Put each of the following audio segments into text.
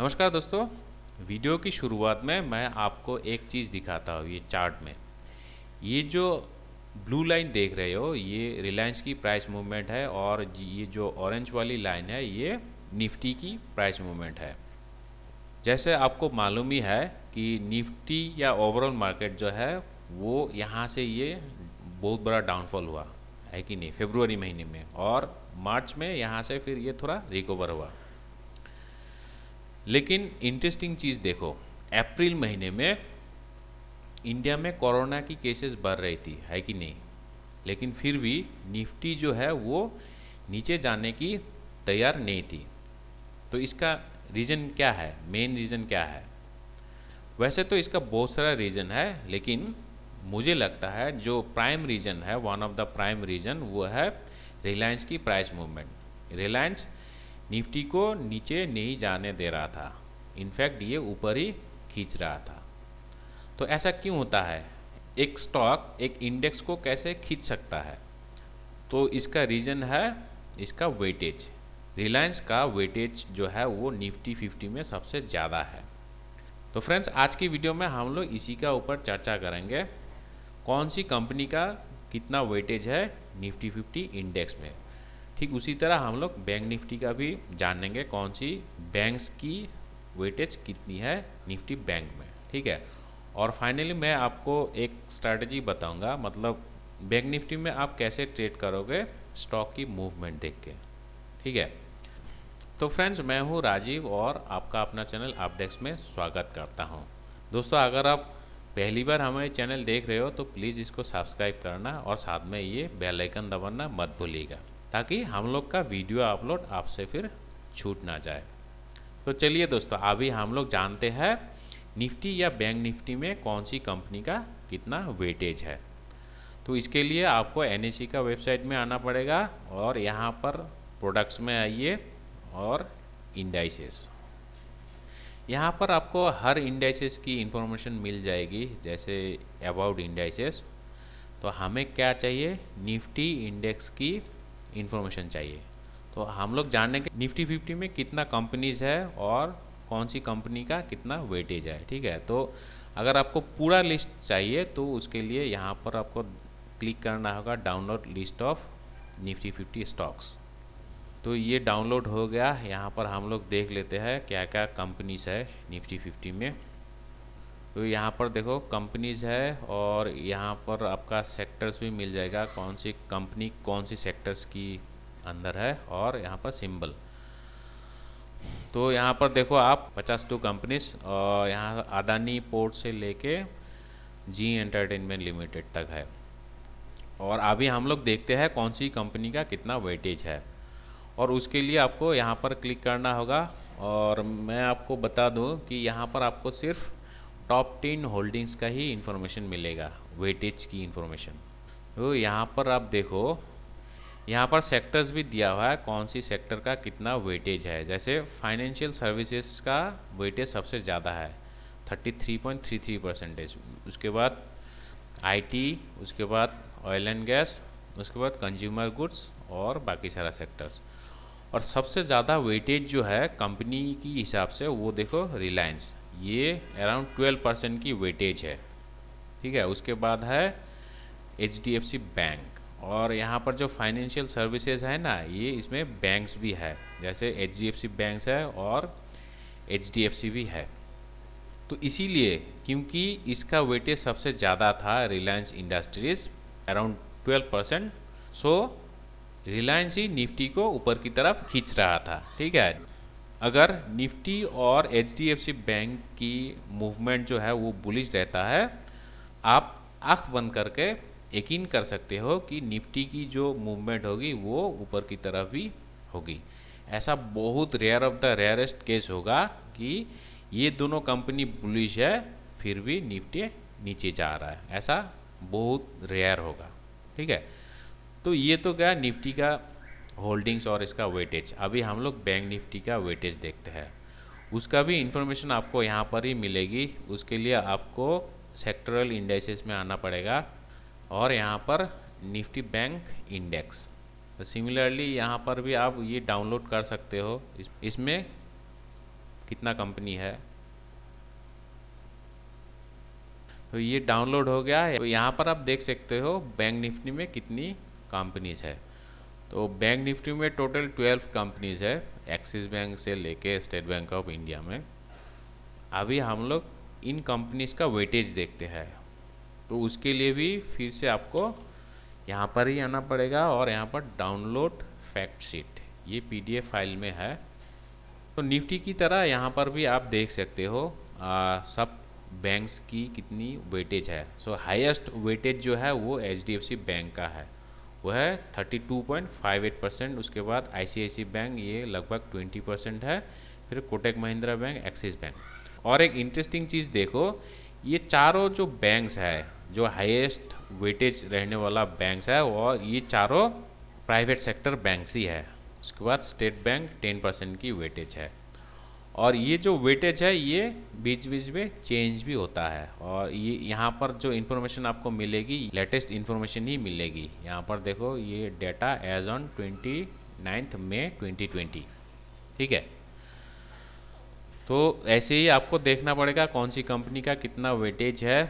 नमस्कार दोस्तों वीडियो की शुरुआत में मैं आपको एक चीज़ दिखाता हूँ ये चार्ट में ये जो ब्लू लाइन देख रहे हो ये रिलायंस की प्राइस मूवमेंट है और ये जो ऑरेंज वाली लाइन है ये निफ्टी की प्राइस मूवमेंट है जैसे आपको मालूम ही है कि निफ्टी या ओवरऑल मार्केट जो है वो यहाँ से ये बहुत बड़ा डाउनफॉल हुआ है कि नहीं फेब्रुवरी महीने में और मार्च में यहाँ से फिर ये थोड़ा रिकवर हुआ लेकिन इंटरेस्टिंग चीज़ देखो अप्रैल महीने में इंडिया में कोरोना की केसेस बढ़ रही थी है कि नहीं लेकिन फिर भी निफ्टी जो है वो नीचे जाने की तैयार नहीं थी तो इसका रीज़न क्या है मेन रीज़न क्या है वैसे तो इसका बहुत सारा रीज़न है लेकिन मुझे लगता है जो प्राइम रीज़न है one of the prime reason वो है रिलायंस की प्राइस मूवमेंट रिलायंस निफ्टी को नीचे नहीं जाने दे रहा था इनफैक्ट ये ऊपर ही खींच रहा था तो ऐसा क्यों होता है एक स्टॉक एक इंडेक्स को कैसे खींच सकता है तो इसका रीज़न है इसका वेटेज रिलायंस का वेटेज जो है वो निफ्टी फिफ्टी में सबसे ज़्यादा है तो फ्रेंड्स आज की वीडियो में हम लोग इसी का ऊपर चर्चा करेंगे कौन सी कंपनी का कितना वेटेज है निफ्टी फिफ्टी इंडेक्स में ठीक उसी तरह हम लोग बैंक निफ्टी का भी जान लेंगे कौन सी बैंक्स की वेटेज कितनी है निफ्टी बैंक में ठीक है और फाइनली मैं आपको एक स्ट्रैटेजी बताऊंगा मतलब बैंक निफ्टी में आप कैसे ट्रेड करोगे स्टॉक की मूवमेंट देख के ठीक है तो फ्रेंड्स मैं हूं राजीव और आपका अपना चैनल अपडेक्स में स्वागत करता हूं दोस्तों अगर आप पहली बार हमारे चैनल देख रहे हो तो प्लीज़ इसको सब्सक्राइब करना और साथ में ये बेलाइकन दबाना मत भूलिएगा ताकि हम लोग का वीडियो अपलोड आपसे फिर छूट ना जाए तो चलिए दोस्तों अभी हम लोग जानते हैं निफ्टी या बैंक निफ्टी में कौन सी कंपनी का कितना वेटेज है तो इसके लिए आपको एन का वेबसाइट में आना पड़ेगा और यहाँ पर प्रोडक्ट्स में आइए और इंडाइसेस यहाँ पर आपको हर इंडाइसेस की इंफॉर्मेशन मिल जाएगी जैसे अबाउट इंडाइसेस तो हमें क्या चाहिए निफ्टी इंडेक्स की इन्फॉर्मेशन चाहिए तो हम लोग जानने के निफ्टी फिफ्टी में कितना कंपनीज है और कौन सी कंपनी का कितना वेटेज है ठीक है तो अगर आपको पूरा लिस्ट चाहिए तो उसके लिए यहाँ पर आपको क्लिक करना होगा download list of Nifty fifty stocks तो ये डाउनलोड हो गया यहाँ पर हम लोग देख लेते हैं क्या क्या कंपनीज है निफ्टी फिफ्टी में तो यहाँ पर देखो कंपनीज है और यहाँ पर आपका सेक्टर्स भी मिल जाएगा कौन सी कंपनी कौन सी सेक्टर्स की अंदर है और यहाँ पर सिंबल तो यहाँ पर देखो आप पचास टू कंपनीज और यहाँ अदानी पोर्ट से लेके जी एंटरटेनमेंट लिमिटेड तक है और अभी हम लोग देखते हैं कौन सी कंपनी का कितना वेटेज है और उसके लिए आपको यहाँ पर क्लिक करना होगा और मैं आपको बता दूँ कि यहाँ पर आपको सिर्फ टॉप टेन होल्डिंग्स का ही इन्फॉर्मेशन मिलेगा वेटेज की इन्फॉर्मेशन तो यहाँ पर आप देखो यहाँ पर सेक्टर्स भी दिया हुआ है कौन सी सेक्टर का कितना वेटेज है जैसे फाइनेंशियल सर्विसेज का वेटेज सबसे ज़्यादा है 33.33 परसेंटेज उसके बाद आईटी उसके बाद ऑयल एंड गैस उसके बाद कंज्यूमर गुड्स और बाकी सारा सेक्टर्स और सबसे ज़्यादा वेटेज जो है कंपनी की हिसाब से वो देखो रिलायंस ये अराउंड 12 परसेंट की वेटेज है ठीक है उसके बाद है एच बैंक और यहाँ पर जो फाइनेंशियल सर्विसेज है ना ये इसमें बैंक्स भी है जैसे एच डी बैंक्स है और एच भी है तो इसीलिए क्योंकि इसका वेटेज सबसे ज़्यादा था Reliance Industries around 12 percent so Reliance ही निफ्टी को ऊपर की तरफ खींच रहा था ठीक है अगर निफ्टी और एच बैंक की मूवमेंट जो है वो बुलिश रहता है आप आँख बंद करके यकीन कर सकते हो कि निफ्टी की जो मूवमेंट होगी वो ऊपर की तरफ भी होगी ऐसा बहुत rare of the rarest case होगा कि ये दोनों कंपनी बुलिश है फिर भी निफ्टी नीचे जा रहा है ऐसा बहुत रेयर होगा ठीक है तो ये तो क्या निफ्टी का होल्डिंग्स और इसका वेटेज अभी हम लोग बैंक निफ्टी का वेटेज देखते हैं उसका भी इन्फॉर्मेशन आपको यहाँ पर ही मिलेगी उसके लिए आपको सेक्टरल इंडेक्सेस में आना पड़ेगा और यहाँ पर निफ्टी बैंक इंडेक्स तो सिमिलरली यहाँ पर भी आप ये डाउनलोड कर सकते हो इस, इसमें कितना कंपनी है तो ये डाउनलोड हो गया है तो यहाँ पर आप देख सकते हो बैंक निफ्टी में कितनी कंपनीज है तो बैंक निफ्टी में टोटल ट्वेल्व कंपनीज है एक्सिस बैंक से लेके स्टेट बैंक ऑफ इंडिया में अभी हम लोग इन कंपनीज का वेटेज देखते हैं तो उसके लिए भी फिर से आपको यहाँ पर ही आना पड़ेगा और यहाँ पर डाउनलोड फैक्ट शीट ये पीडीएफ फाइल में है तो निफ्टी की तरह यहाँ पर भी आप देख सकते हो आ, सब बैंक्स की कितनी वेटेज है सो हाईएस्ट वेटेज जो है वो एच बैंक का है वो है 32.58 परसेंट उसके बाद आई बैंक ये लगभग 20 परसेंट है फिर कोटेक महिंद्रा बैंक एक्सिस बैंक और एक इंटरेस्टिंग चीज़ देखो ये चारों जो बैंक्स है जो हाईएस्ट वेटेज रहने वाला बैंक्स है वो ये चारों प्राइवेट सेक्टर बैंक्स ही है उसके बाद स्टेट बैंक टेन परसेंट की वेटेज है और ये जो वेटेज है ये बीच बीच में चेंज भी होता है और ये यहाँ पर जो इन्फॉर्मेशन आपको मिलेगी लेटेस्ट इन्फॉर्मेशन ही मिलेगी यहाँ पर देखो ये data as on twenty ninth May twenty twenty ठीक है तो ऐसे ही आपको देखना पड़ेगा कौन सी कंपनी का कितना वेटेज है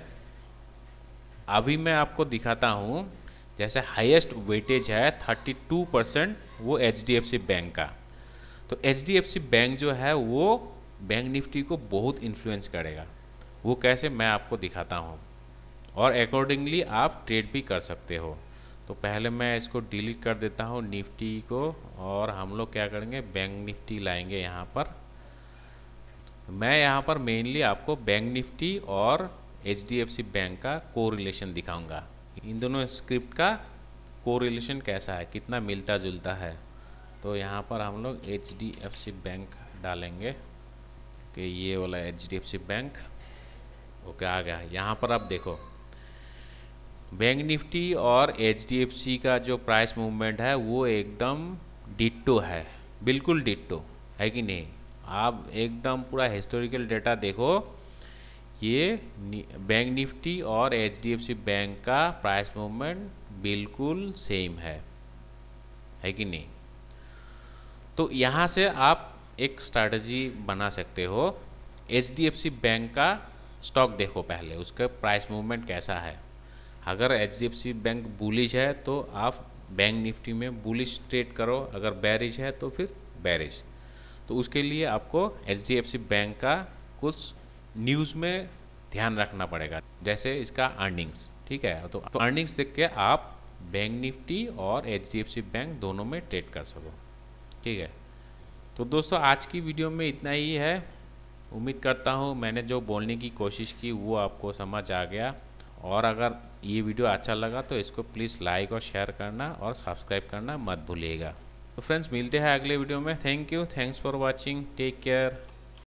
अभी मैं आपको दिखाता हूँ जैसे हाईएस्ट वेटेज है 32 परसेंट वो एच बैंक का तो एच बैंक जो है वो बैंक निफ्टी को बहुत इन्फ्लुएंस करेगा वो कैसे मैं आपको दिखाता हूँ और अकॉर्डिंगली आप ट्रेड भी कर सकते हो तो पहले मैं इसको डिलीट कर देता हूँ निफ्टी को और हम लोग क्या करेंगे बैंक निफ्टी लाएंगे यहाँ पर मैं यहाँ पर मेनली आपको बैंक निफ्टी और एच बैंक का कोरिलेशन दिखाऊंगा इन दोनों स्क्रिप्ट का कोरिलेशन कैसा है कितना मिलता जुलता है तो यहाँ पर हम लोग एच बैंक डालेंगे कि ये वाला एच बैंक ओके आ गया यहाँ पर आप देखो बैंक निफ्टी और एच का जो प्राइस मूवमेंट है वो एकदम डिट्टो है बिल्कुल डिट्टो है कि नहीं आप एकदम पूरा हिस्टोरिकल डेटा देखो ये बैंक निफ्टी और एच बैंक का प्राइस मूवमेंट बिल्कुल सेम है है कि नहीं तो यहाँ से आप एक स्ट्रैटेजी बना सकते हो एच बैंक का स्टॉक देखो पहले उसका प्राइस मूवमेंट कैसा है अगर एच बैंक बुलिश है तो आप बैंक निफ्टी में बुलिश ट्रेड करो अगर बैरिज है तो फिर बैरिज तो उसके लिए आपको एच बैंक का कुछ न्यूज़ में ध्यान रखना पड़ेगा जैसे इसका अर्निंग्स ठीक है तो, तो अर्निंग्स देख के आप बैंक निफ्टी और एच बैंक दोनों में ट्रेड कर सको ठीक है तो दोस्तों आज की वीडियो में इतना ही है उम्मीद करता हूँ मैंने जो बोलने की कोशिश की वो आपको समझ आ गया और अगर ये वीडियो अच्छा लगा तो इसको प्लीज़ लाइक और शेयर करना और सब्सक्राइब करना मत भूलिएगा तो फ्रेंड्स मिलते हैं अगले वीडियो में thank you thanks for watching take care